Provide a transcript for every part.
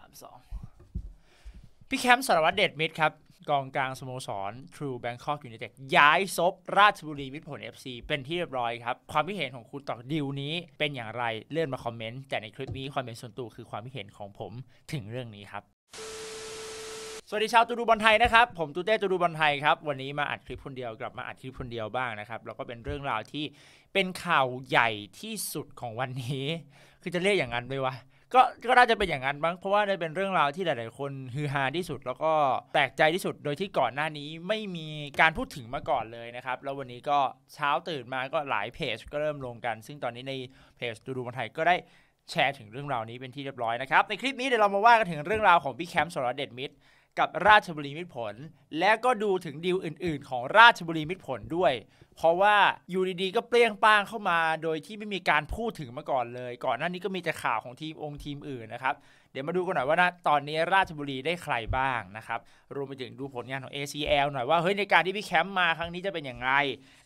3 2พี่แคมป์สารวัตรเดชมิดครับ กองกลาง สโมสรูแบงคอกอยู่ในเด็กย้ายซบ ราชบุรีมิตรผล FC เป็นที่เรียบร้อยครับ ความคิดเห็นของคุณต่อดีลนี้ เป็นอย่างไรเลื่อนมาคอมเมนต์ แต่ในคลิปนี้ความเป็นส่วนตัวคือความคิดเห็นของผมถึงเรื่องนี้ครับ สวัสดีชาวตูดูบอลไทยนะครับ ผมตูเต้ตูดูบอลไทยครับวันนี้มาอัดคลิปคนเดียวกลับมาอัดคลิปคนเดียวบ้างนะครับแล้วก็เป็นเรื่องราวที่เป็นข่าวใหญ่ที่สุดของวันนี้ คือจะเรียกอย่างนั้นไหมวะก็ก็น่าจะเป็นอย่างนั้นบ้างเพราะว่าได้เป็นเรื่องราวที่หลายๆคนฮือฮาที่สุด แล้วก็แตกใจที่สุดโดยที่ก่อนหน้านี้ไม่มีการพูดถึงมาก่อนเลยนะครับแล้ววันนี้ก็เช้าตื่นมาก็หลายเพจก็เริ่มลงกัน ซึ่งตอนนี้ในเพจดูดูบอลไทยก็ได้แชร์ถึงเรื่องราวนี้เป็นที่เรียบร้อยนะครับในคลิปนี้เดี๋ยวเรามาว่ากันถึงเรื่องราวของพี่แคมป์สรเดชมิตรกับราชบุรีมิตรผล และก็ดูถึงดีลอื่นๆ ของราชบุรีมิตรผลด้วย เพราะว่าอยู่ดีๆก็เปลี่ยงป้างเข้ามา โดยที่ไม่มีการพูดถึงมาก่อนเลย ก่อนหน้านี้ก็มีแต่ข่าวของทีมองค์ทีมอื่นนะครับ เดี๋ยวมาดูกันหน่อยว่านะตอนนี้ราชบุรีได้ใครบ้างนะครับ รวมไปถึงดูผลงานของ ACL หน่อยว่าเฮ้ยในการที่พี่แคมป์มาครั้งนี้จะเป็นอย่างไร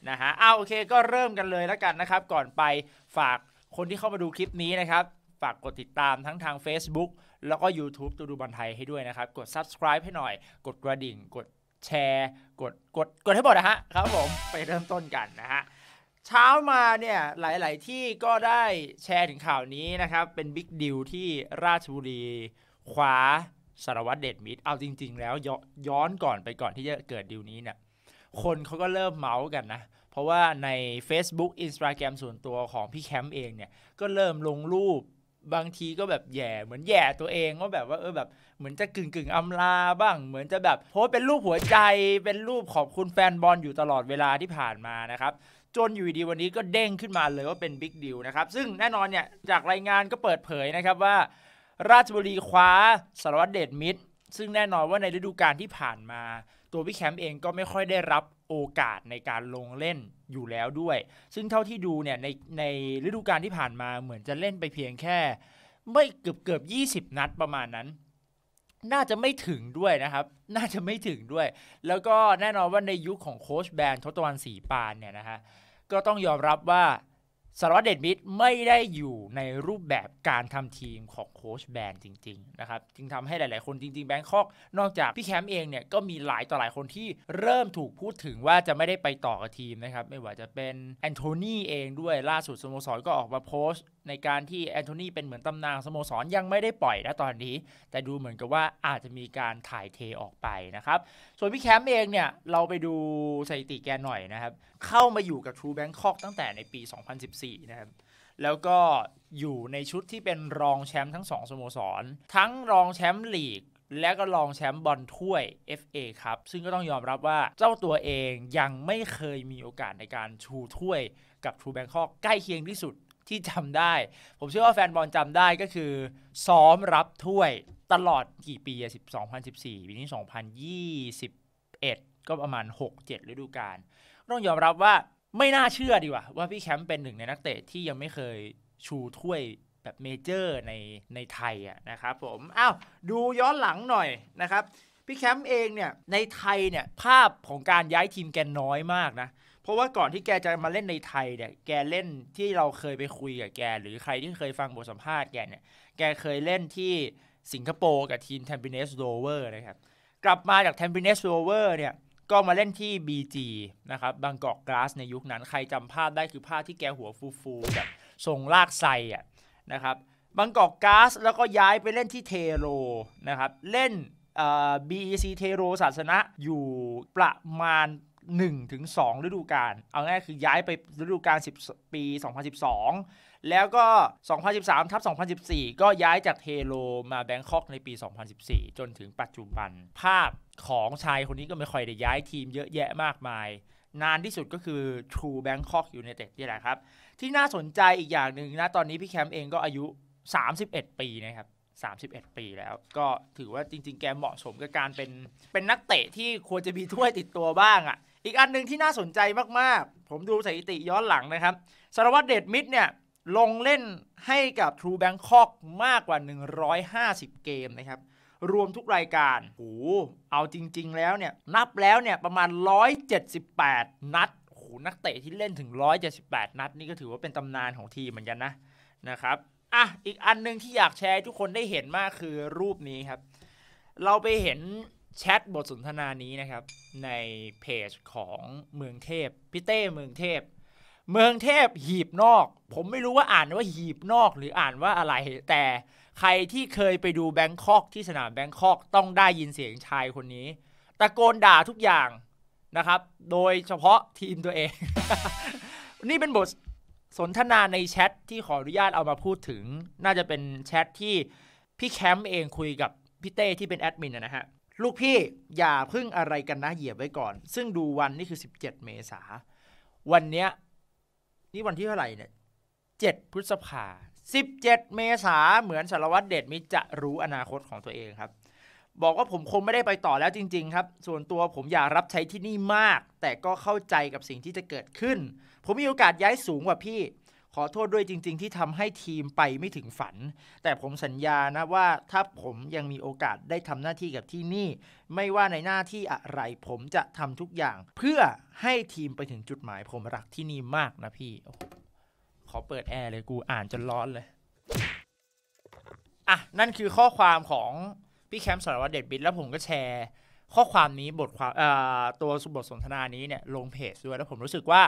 นะฮะเอาโอเคก็เริ่มกันเลยแล้วกันนะครับก่อนไปฝากคนที่เข้ามาดูคลิปนี้นะครับฝากกดติดตามทั้งทาง Facebook แล้วก็ YouTube ตูดูบอลไทยให้ด้วยนะครับ กด subscribe ให้หน่อย กดกระดิ่ง กดแชร์ กด กด กดให้หมดนะฮะ ครับผม ไปเริ่มต้นกันนะฮะ เช้ามาเนี่ย หลายๆ ที่ก็ได้แชร์ถึงข่าวนี้นะครับ เป็นบิ๊กดิวที่ราชบุรี ขวา สารวัตรเดชมิตรเอาจริง ๆ แล้วยย้อนก่อนไปก่อนที่จะเกิดดิวนี้เนี่ย คนเขาก็เริ่มเมาส์กันนะ เพราะว่าใน Facebook Instagram ส่วนตัวของพี่แคมป์เองเนี่ย ก็เริ่มลงรูปบางทีก็แบบแย่เหมือนแย่ตัวเองว่าแบบว่าเออแบบเหมือนจะกึ่งกึ่งอำลาบ้าง เหมือนจะแบบโพสเป็นรูปหัวใจเป็นรูปขอบคุณแฟนบอลอยู่ตลอดเวลาที่ผ่านมานะครับจนอยู่ดีวันนี้ก็เด้งขึ้นมาเลยว่าเป็นบิ๊กดิวนะครับซึ่งแน่นอนเนี่ยจากรายงานก็เปิดเผยนะครับว่า ราชบุรีคว้าสารวัตรเดชมิตร ซึ่งแน่นอนว่าในฤดูกาลที่ผ่านมา ตัวพี่แคมป์เองก็ไม่ค่อยได้รับโอกาสในการลงเล่นอยู่แล้วด้วย ซึ่งเท่าที่ดูเนี่ยในในฤดูกาลที่ผ่านมาเหมือนจะเล่นไปเพียงแค่ ไม่เกือบเกือบ20 นัดประมาณนั้น น่าจะไม่ถึงด้วยนะครับ น่าจะไม่ถึงด้วย แล้วก็แน่นอนว่าในยุคขของโค้ชแบนทศวรรษีปานเนี่ยนะฮะก็ต้องยอมรับว่าสารวัตรเดชมิดไม่ได้อยู่ในรูปแบบการทำทีมของโค้ชแบนจริงๆนะครับจึงทำให้หลายๆคนจริงๆ แบงคอกนอกจากพี่แคมป์เองเนี่ยก็มีหลายต่อหลายคนที่เริ่มถูกพูดถึงว่าจะไม่ได้ไปต่อกับทีมนะครับไม่ว่าจะเป็นแอนโทนีเองด้วยล่าสุด สโมสรก็ออกมาโพสต์ในการที่แอนโทนีเป็นเหมือนตำนางสโมสรยังไม่ได้ปล่อยนะตอนนี้ แต่ดูเหมือนกับว่าอาจจะมีการถ่ายเทออกไปนะครับ ส่วนพี่แคมป์เองเนี่ย เราไปดูสถิติแกหน่อยนะครับ เข้ามาอยู่กับทรูแบงคอกตั้งแต่ในปี 2014 นะครับแล้วก็อยู่ในชุดที่เป็นรองแชมป์ทั้ง 2สโมสร ทั้งรองแชมป์ลีกและก็รองแชมป์บอลถ้วย FA ครับ ซึ่งก็ต้องยอมรับว่าเจ้าตัวเองยังไม่เคยมีโอกาสในการชูถ้วยกับทรูแบงคอกใกล้เคียงที่สุดที่จำได้ ผมเชื่อว่าแฟนบอลจำได้ก็คือซ้อมรับถ้วยตลอดกี่ปีอะสิบสองพันสิบสี่ปีนี้สองพันยี่สิบเอ็ดก็ประมาณหกเจ็ดฤดูกาล ต้องยอมรับว่าไม่น่าเชื่อดีว่า ว่าพี่แคมป์เป็นหนึ่งในนักเตะที่ยังไม่เคยชูถ้วยแบบเมเจอร์ในในไทยอ่ะนะครับผม อ้าว ดูย้อนหลังหน่อยนะครับ พี่แคมป์เองเนี่ยในไทยเนี่ยภาพของการย้ายทีมแกนน้อยมากนะเพราะว่าก่อนที่แกจะมาเล่นในไทยเนี่ย แกเล่นที่เราเคยไปคุยกับแกหรือใครที่เคยฟังบทสัมภาษณ์แกเนี่ย แกเคยเล่นที่สิงคโปร์กับทีมแทมเปเนสโรเวอร์นะครับ กลับมาจากแทมเปเนสโรเวอร์เนี่ย ก็มาเล่นที่ BG นะครับ บางกอกกราสในยุคนั้นใครจำภาพได้คือภาพที่แกหัวฟูๆแบบทรงลากไซอ่ะนะครับ บางกอกกาสแล้วก็ย้ายไปเล่นที่เทโรนะครับ เล่นเออ่ BEC เทโรศาสนะอยู่ประมาณ1ถึง2ฤดูกาล เอาง่ายคือย้ายไปฤดูกาล10 ปี 2012 แล้วก็ 2013ทับ2014 ก็ย้ายจากเทโลมาแบงคอกในปี 2014 จนถึงปัจจุบัน ภาพของชายคนนี้ก็ไม่ค่อยได้ย้ายทีมเยอะแยะมากมาย นานที่สุดก็คือ True Bangkok United นี่แหละครับที่น่าสนใจอีกอย่างหนึ่งนะตอนนี้พี่แคมป์เองก็อายุ 31 ปีนะครับ31 ปีแล้วก็ถือว่าจริง ๆ แกเหมาะสมกับการเป็นเป็นนักเตะที่ควรจะมีถ้วยติดตัวบ้างอะ่ะอีกอันหนึ่งที่น่าสนใจมากๆ ผมดูสถิติย้อนหลังนะครับสารวัตรเดชมิตรเนี่ยลงเล่นให้กับทรูแบงคอกมากกว่า 150 เกมนะครับ รวมทุกรายการโอ้เอาจริง ๆ แล้วเนี่ยนับแล้วเนี่ยประมาณ 178 นัดโอ้นักเตะที่เล่นถึง 178 นัดนี่ก็ถือว่าเป็นตำนานของทีมเหมือนกันนะนะครับอ่ะอีกอันหนึ่งที่อยากแชร์ทุกคนได้เห็นมากคือรูปนี้ครับ เราไปเห็นแชทบทสนทนานี้นะครับ ในเพจของเมืองเทพ พี่เต้เมืองเทพ เมืองเทพหีบนอก ผมไม่รู้ว่าอ่านว่าหีบนอกหรืออ่านว่าอะไร แต่ใครที่เคยไปดูแบงคอก ที่สนามแบงคอก ต้องได้ยินเสียงชายคนนี้ ตะโกนด่าทุกอย่างนะครับ โดยเฉพาะทีมตัวเอง นี่เป็นบทสนทนาในแชทที่ขออนุญาตเอามาพูดถึง น่าจะเป็นแชทที่พี่แคมป์เองคุยกับพี่เต้ที่เป็นแอดมินนะฮะลูกพี่อย่าพึ่งอะไรกันนะเหยียบไว้ก่อน ซึ่งดูวันนี่คือ 17 เมษาวันเนี้ยนี่วันที่เท่าไหร่เนี่ย7พฤษภา 17 เมษาเหมือนสารวัตรเดชมิจะรู้อนาคตของตัวเองครับบอกว่าผมคงไม่ได้ไปต่อแล้วจริง ๆ ครับ ส่วนตัวผมอยากรับใช้ที่นี่มาก แต่ก็เข้าใจกับสิ่งที่จะเกิดขึ้น ผมมีโอกาสย้ายสูงกว่าพี่ ขอโทษด้วยจริงๆ ที่ทำให้ทีมไปไม่ถึงฝัน แต่ผมสัญญานะว่าถ้าผมยังมีโอกาสได้ทำหน้าที่กับที่นี่ ไม่ว่าในหน้าที่อะไรผมจะทำทุกอย่าง เพื่อให้ทีมไปถึงจุดหมาย ผมรักที่นี่มากนะพี่ ขอเปิดแอร์เลยกูอ่านจนร้อนเลย อ่ะนั่นคือข้อความของพี่แคมป์สารวัตรเด็ดบิดแล้วผมก็แชร์ ข้อความนี้บทความตัวสุบทสนทนานี้เนี่ยลงเพจด้วยแล้วผมรู้สึกว่า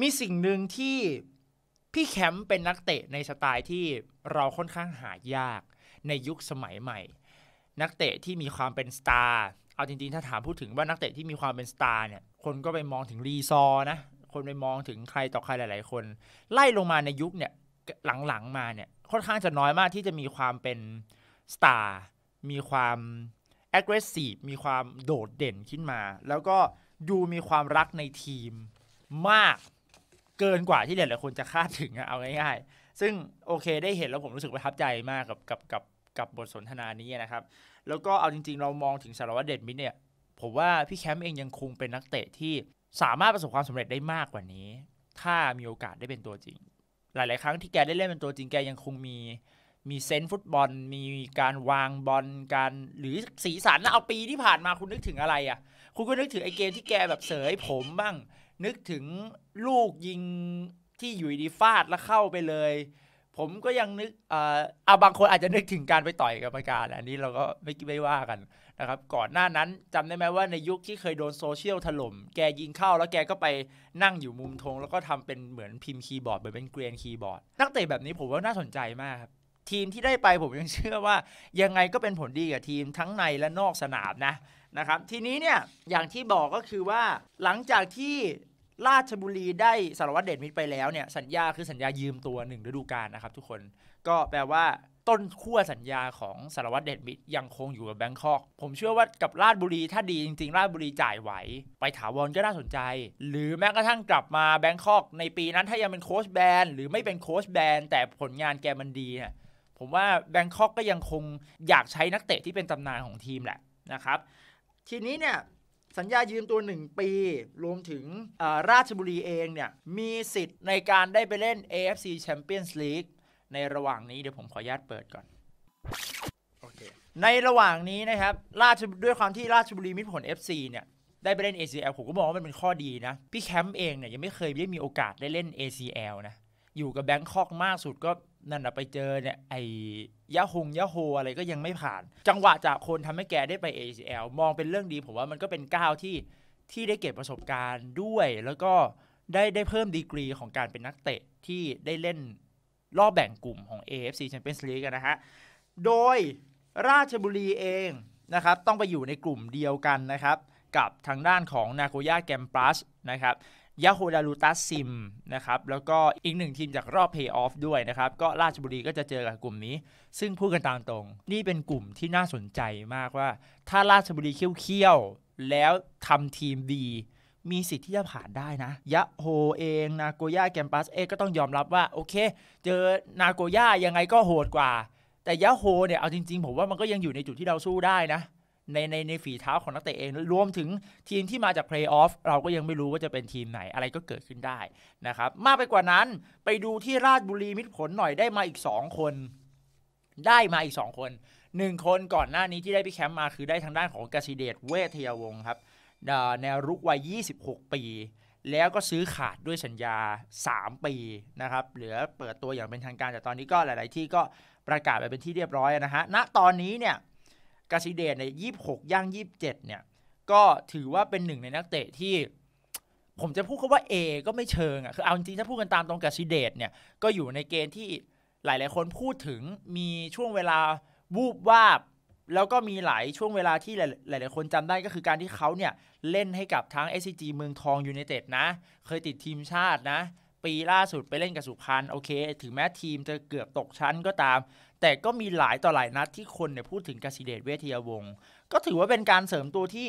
มีสิ่งหนึ่งที่พี่แคมป์เป็นนักเตะในสไตล์ที่เราค่อนข้างหายากในยุคสมัยใหม่ นักเตะที่มีความเป็นสตาร์เอาจริงๆถ้าถามพูดถึงว่านักเตะที่มีความเป็นสตาร์เนี่ยคนก็ไปมองถึงรีซอนะคนไปมองถึงใครต่อใครหลายๆคนไล่ลงมาในยุคเนี่ยหลังๆมาเนี่ยค่อนข้างจะน้อยมากที่จะมีความเป็นสตาร์มีความ aggressive มีความโดดเด่นขึ้นมา แล้วก็ดูมีความรักในทีมมากเกินกว่าที่หลายๆคนจะคาดถึงเอาง่ายๆ ซึ่งโอเคได้เห็นแล้วผมรู้สึกประทับใจมากกับกับกับกับบทสนทนานี้นะครับ แล้วก็เอาจริงๆ เรามองถึงสารวัตรเดดมิตรเนี่ย ผมว่าพี่แคมป์เองยังคงเป็นนักเตะที่สามารถประสบความสำเร็จได้มากกว่านี้ ถ้ามีโอกาสได้เป็นตัวจริง หลายๆครั้งที่แกได้เล่นเป็นตัวจริงแกยังคงมีมีเซนฟุตบอลมีการวางบอลการหรือสีสันนะเอาปีที่ผ่านมาคุณนึกถึงอะไรอะ่ะ คุณก็นึกถึงไอเกมที่แกแบบเสยผมบ้างนึกถึงลูกยิงที่อยู่ดีฟาดแล้วเข้าไปเลย ผมก็ยังนึกอ่าเอาบางคนอาจจะนึกถึงการไปต่อยกับประการ อันนี้เราก็ไม่ไม่ว่ากันนะครับก่อนหน้านั้นจำได้ไหมว่าในยุคที่เคยโดนโซเชียลถล่มแกยิงเข้า แล้วแกก็ไปนั่งอยู่มุมธง แล้วก็ทำเป็นเหมือนพิมพ์คีย์บอร์ดเหมือนเป็นเกรียนคีย์บอร์ดนักเตะแบบนี้ผมว่าน่าสนใจมากครับทีมที่ได้ไปผมยังเชื่อว่า ยังไงก็เป็นผลดีกับทีมทั้งในและนอกสนามนะนะครับทีนี้เนี่ยอย่างที่บอกก็คือว่า หลังจากที่ ราชบุรีได้สารวัตรเดชมิตรไปแล้วเนี่ยสัญญาคือสัญญายืมตัวหนึ่งฤดูกาลนะครับทุกคนก็แปลว่า ต้นขั้วสัญญาของสารวัตรเดชมิตรยังคงอยู่กับแบงคอกผมเชื่อว่ากับราชบุรี ถ้าดีจริงๆราชบุรีจ่ายไหว ไปถาวรก็น่าสนใจ หรือแม้กระทั่งกลับมาแบงคอก ในปีนั้นถ้ายังเป็นโค้ชแบนหรือไม่เป็นโค้ชแบนแต่ผลงานแกมันดีเนี่ยผมว่าแบงคอกก็ยังคงอยากใช้นักเตะที่เป็นตำนานของทีมแหละ นะครับ ทีนี้เนี่ย สัญญายืมตัว 1 ปีรวมถึงราชบุรีเองเนี่ย มีสิทธิ์ในการได้ไปเล่น AFC Champions League ในระหว่างนี้เดี๋ยวผมขออนุญาตเปิดก่อน okay. ในระหว่างนี้นะครับราชด้วยความที่ราชบุรีมิตรผล FC เนี่ยได้ไปเล่น ACL ผมก็มองว่ามันเป็นข้อดีนะพี่แคมป์เองเนี่ยยังไม่เคยได้มีโอกาสได้เล่น ACL นะอยู่กับแบงคอกมากสุดก็นั่นนะไปเจอเนี่ยไอยะฮงยะโฮ อะไรก็ยังไม่ผ่านจังหวะจากคนทำให้แกได้ไป ACL มองเป็นเรื่องดี ผมว่ามันก็เป็นก้าวที่ ที่ได้เก็บประสบการณ์ด้วย แล้วก็ได้ได้เพิ่มดีกรีของการเป็นนักเตะที่ได้เล่นรอบแบ่งกลุ่มของ AFC Champions League กนะฮะโดยราชบุรีเองนะครับต้องไปอยู่ในกลุ่มเดียวกันนะครับ กับทางด้านของนาโกย่าแกมปลัสนะครับยาโฮดารูตัสซิมนะครับแล้วก็อีกหนึ่งทีมจากรอบเพย์ออฟด้วยนะครับ ก็ราชบุรีก็จะเจอกับกลุ่มนี้ ซึ่งพูดกันตามตรงนี่เป็นกลุ่มที่น่าสนใจมากว่า ถ้าราชบุรีเขี้ยวๆแล้วทำทีมดีมีสิทธิ์ที่จะผ่านได้นะยะโฮเองนาโกย่าแกมปัสเอก็ต้องยอมรับว่า โอเค เจอนาโกย่ายังไงก็โหดกว่า แต่ยะโฮเนี่ยเอาจริงๆผมว่ามันก็ยังอยู่ในจุดที่เราสู้ได้นะในในในฝีเท้าของนักเตะเอง รวมถึงทีมที่มาจากเพลย์ออฟ เราก็ยังไม่รู้ว่าจะเป็นทีมไหน อะไรก็เกิดขึ้นได้นะครับ มากไปกว่านั้น ไปดูที่ราชบุรีมิตรผลหน่อยได้มาอีก 2 คน ได้มาอีก 2 คนหนึ่งคนก่อนหน้านี้ที่ได้ไปแคมป์มาคือได้ทางด้านของกาซิเดตเวทยาวงครับแนวรุกวัย 26 ปี แล้วก็ซื้อขาดด้วยสัญญา 3 ปีนะครับ เหลือเปิดตัวอย่างเป็นทางการแต่ตอนนี้ก็หลาย ๆ ที่ก็ประกาศไปเป็นที่เรียบร้อยนะฮะณนะตอนนี้เนี่ยกาซิเดตในยี่หกย่างยี่บเจ็ดเนี่ยก็ถือว่าเป็นหนึ่งในนักเตะที่ ผมจะพูดคาว่า A ก็ไม่เชิงอ่ะคือเอาจริงถ้าพูดกันตามตรงกาซิเดตเนี่ยก็อยู่ในเกณฑ์ที่หลายๆคนพูดถึงมีช่วงเวลาวูบวาบ แล้วก็มีหลายช่วงเวลาที่หลายๆคนจำได้ก็คือการที่เขาเนี่ยเล่นให้กับทั้ง s จ g เมืองทองยูไนเต็ดนะ เคยติดทีมชาตินะ ปีล่าสุดไปเล่นกับสุพรรณโอเค ถึงแม้ทีมจะเกือบตกชั้นก็ตามแต่ก็มีหลายต่อหลายนัดที่คนเนี่ยพูดถึงกสิเดชเวทียวงศ์ ก็ถือว่าเป็นการเสริมตัวที่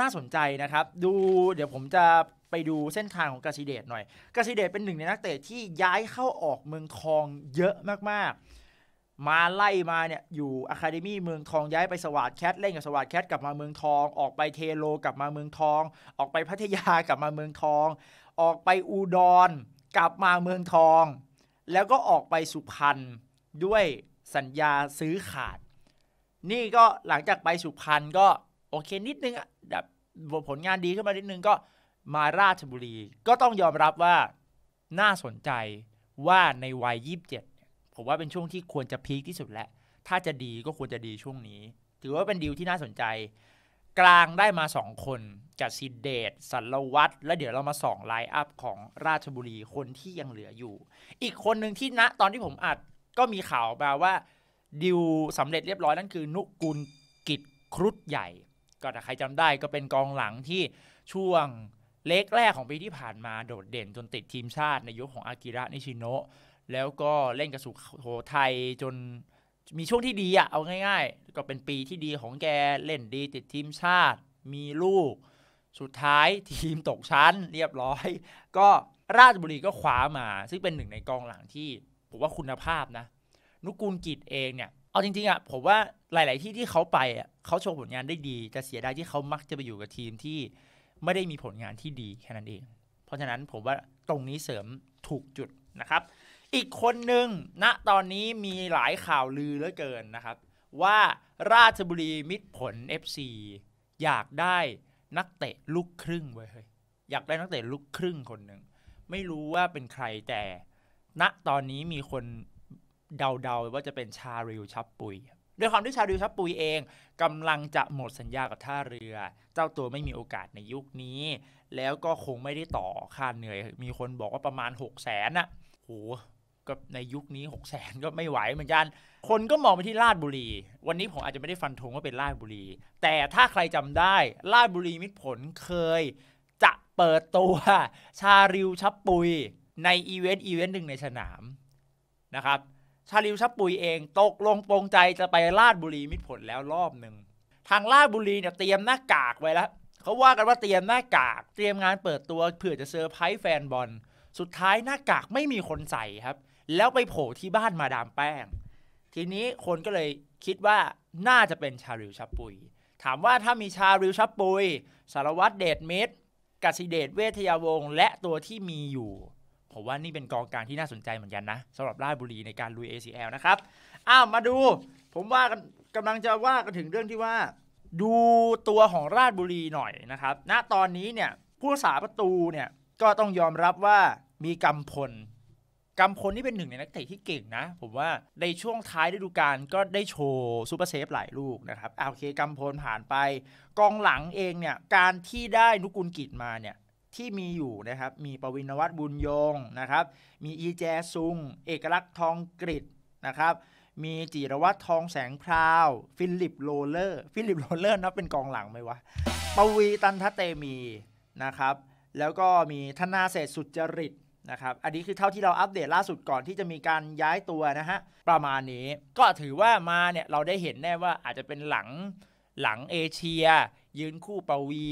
น่าสนใจนะครับ ดูเดี๋ยวผมจะไปดูเส้นทางของกาซิเดตหน่อยกาซิเดตเป็นหนึ่งในนักเตะที่ย้ายเข้าออกเมืองทองเยอะมากๆ มาไล่มาเนี่ยอยู่อะคาเดมี่เมืองทองย้ายไปสวัสดแคทเล่นกับสวัสดแคทกลับมาเมืองทอง ออกไปเทโล กลับมาเมืองทอง ออกไปพัทยากลับมาเมืองทอง ออกไปอุดร กลับมาเมืองทอง แล้วก็ออกไปสุพรรณด้วยสัญญาซื้อขาด นี่ก็หลังจากไปสุพรรณก็ โอเคนิดนึงแบบผลงานดีขึ้นมานิดนึงก็มาราชบุรีก็ต้องยอมรับว่าน่าสนใจว่าในวัย27ผมว่าเป็นช่วงที่ควรจะพีคที่สุดแล้ว ถ้าจะดีก็ควรจะดีช่วงนี้ ถือว่าเป็นดีลที่น่าสนใจ กลางได้มาสองคนกัดซิดเดตสันลวัตและเดี๋ยวเรามาส่องไลน์อัพของราชบุรีคนที่ยังเหลืออยู่ อีกคนหนึ่งที่ณนะตอนที่ผมอัดก็มีข่าวมาว่าดิวสำเร็จเรียบร้อยนั่นคือนุกุลกิจครุฑใหญ่ ก็ถ้าใครจำได้ก็เป็นกองหลังที่ช่วงเล็กแรกของปีที่ผ่านมาโดดเด่นจนติดทีมชาติ ในยุคขของอากิระนิชิโนะแล้วก็เล่นกับสุโขทัยจนมีช่วงที่ดีอะเอาง่ายๆ ก็เป็นปีที่ดีของแกเล่นดี ติดทีมชาติมีลูกสุดท้ายทีมตกชั้นเรียบร้อย ก็ราชบุรีก็คว้ามา ซึ่งเป็นหนึ่งในกองหลังที่ผมว่าคุณภาพนะ นุกูลกิจเองเนี่ยเอาจริงๆอ่ะผมว่าหลายๆที่ที่เขาไปอ่ะเขาโชว์ผลงานได้ดีแต่เสียดายที่เขามักจะไปอยู่กับทีมที่ไม่ได้มีผลงานที่ดีแค่นั้นเอง เพราะฉะนั้นผมว่าตรงนี้เสริมถูกจุดนะครับ อีกคนหนึ่งณนะตอนนี้มีหลายข่าวลือเหลือเกินนะครับว่าราชบุรีมิตรผล FC อยากได้นักเตะลูกครึ่งเว้ย อยากได้นักเตะลูกครึ่งคนหนึ่งไม่รู้ว่าเป็นใครแต่ณตอนนี้มีคนเดาๆว่าจะเป็นชาริวชับปุยด้วยความที่ชาริวชับปุยเองกำลังจะหมดสัญญากับท่าเรือ เจ้าตัวไม่มีโอกาสในยุคนี้ แล้วก็คงไม่ได้ต่อค่าเหนื่อย มีคนบอกว่าประมาณ 6 0แสนน่ะโหก็ในยุคนี้6 0แสนก็ไม่ไหวเหมือนกันคนก็มองไปที่ลาดบุรี วันนี้ผมอาจจะไม่ได้ฟันธงว่าเป็นลาดบุรี แต่ถ้าใครจำได้ลาดบุรีมิตรผลเคยจะเปิดตัว ชาริวชับปุยในอีเวนต์อีเวนต์หนึ่งในสนามนะครับชาลิวชับปุยเองตกลงปรงใจจะไปลาดบุรีมิตรผลแล้วรอบหนึ่งทางลาดบุรีเนี่ยเตรียมหน้ากากไว้แล้วเขาว่ากันว่า เตรียมหน้ากาก เตรียมงานเปิดตัวเผื่อจะเซอร์ไพรส์แฟนบอล สุดท้ายหน้ากากไม่มีคนใส่ครับแล้วไปโผล่ที่บ้านมาดามแป้ง ทีนี้คนก็เลยคิดว่าน่าจะเป็นชาลิวชับปุยถามว่าถ้ามีชาลิวชับปุยสารวัตรเดชมิตร กสิเดชเวทยาวงศ์และตัวที่มีอยู่ผมว่านี่เป็นกองกลางที่น่าสนใจเหมือนกันนะสำหรับราชบุรีในการลุย ACL นะครับ อ้ามาดู ผมว่ากันกำลังจะว่ากันถึงเรื่องที่ว่า ดูตัวของราชบุรีหน่อยนะครับ ณตอนนี้เนี่ยผู้สาประตูเนี่ยก็ต้องยอมรับว่ามีกำพลกำพลนี่เป็นหนึ่งในนักเตะที่เก่งนะ ผมว่าในช่วงท้ายฤดูกาลก็ได้โชว์ซูเปอร์เซฟหลายลูกนะครับโอเคกำพลผ่านไป กองหลังเองเนี่ยการที่ได้นุกุลกิจมาเนี่ยที่มีอยู่นะครับ มีปวินวัตบุญยงนะครับ มีอีแจซุง เอกลักษณ์ทองกริดนะครับ มีจิรวัตรทองแสงพราว ฟิลิปโรเลอร์ ฟิลิปโรเลอร์นับเป็นกองหลังไหมวะ ปวีตันทเตมีนะครับ แล้วก็มีธนาเศษสุจริตนะครับ อันนี้คือเท่าที่เราอัปเดตล่าสุดก่อนที่จะมีการย้ายตัวนะฮะ ประมาณนี้ก็ถือว่ามาเนี่ยเราได้เห็นแน่ว่าอาจจะเป็นหลัง หลังเอเชีย ยืนคู่ปวี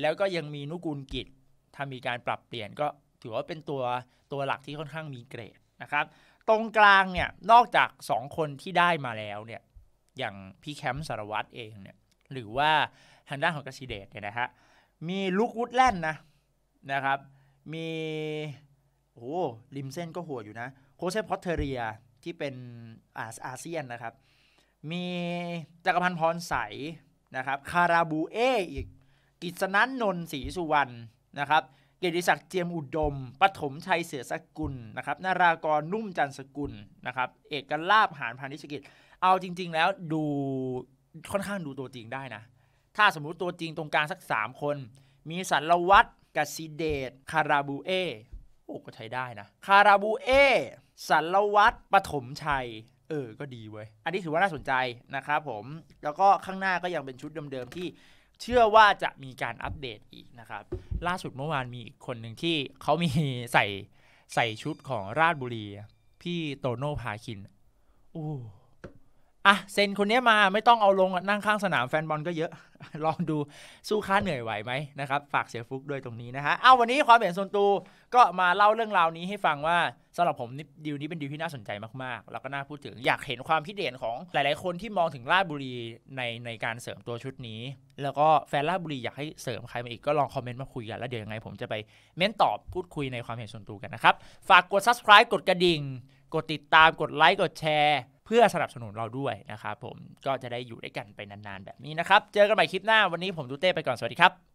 แล้วก็ยังมีนุกูลกิจถ้ามีการปรับเปลี่ยน ก็ถือว่าเป็นตัวตัวหลักที่ค่อนข้างมีเกรดนะครับ ตรงกลางเนี่ยนอกจาก 2 คนที่ได้มาแล้วเนี่ยอย่างพี่แคมป์สารวัตรเองเนี่ยหรือว่าทางด้านของกสิเดชเนี่ยนะฮะมีลุกวุดแลน์นะนะครับ มี โอ้ริมเส้นก็หัวอยู่นะโคเซพอตเทเรียที่เป็นอาอาเซียนนะครับ มี จักรพันธ์พรใส นะครับ คาราบูเออีกกิจนันนนศรีสุวรรณนะครับ เกียรติศักดิ์เจียมอุดม ปฐมชัยเสือสกุล นะครับนารากรนุ่มจันสกุล นะครับ เอกลาบหานพานิชกิจ เอาจริงๆแล้วดูค่อนข้างดูตัวจริงได้นะ ถ้าสมมุติตัวจริงตรงกลางสัก 3 คน มีสละวัตรกสิเดชคาราบูเอ โอ้ก็ใช้ได้นะ คาราบูเอสละวัตรปฐมชัย เออ ก็ดีเว้ย อันนี้ถือว่าน่าสนใจนะครับผม แล้วก็ข้างหน้าก็ยังเป็นชุดเดิมๆที่เชื่อว่าจะมีการอัปเดตอีกนะครับ ล่าสุดเมื่อวานมีอีกคนหนึ่งที่เขามีใส่ใส่ชุดของราชบุรี พี่โตโน่พาคิน โอ้อ่ะ เซนคนนี้มาไม่ต้องเอาลงนั่งข้างสนามแฟนบอลก็เยอะลองดูสู้ค่าเหนื่อยไหวไหมนะครับฝากเสียฟุกด้วยตรงนี้นะฮะเอาวันนี้ความเห็นส่วนตัวก็มาเล่าเรื่องราวนี้ให้ฟังว่าสำหรับผมดีลนี้เป็นดีลที่น่าสนใจมากๆแล้วก็น่าพูดถึงอยากเห็นความคิดเห็นของหลายๆคนที่มองถึงราชบุรีในในการเสริมตัวชุดนี้ แล้วก็แฟนราชบุรีอยากให้เสริมใครมาอีก ก็ลองคอมเมนต์มาคุยกันแล้วเดี๋ยวยังไงผมจะไปเม้นตอบพูดคุยในความเห็นส่วนตัวกันนะครับฝากกด subscribe กดกระดิ่งกดติดตามกดไลค์กดแชร์เพื่อสนับสนุนเราด้วยนะครับผมก็จะได้อยู่ด้วยกันไปนานๆแบบนี้นะครับ เจอกันใหม่คลิปหน้า วันนี้ผมดูเต้ไปก่อน สวัสดีครับ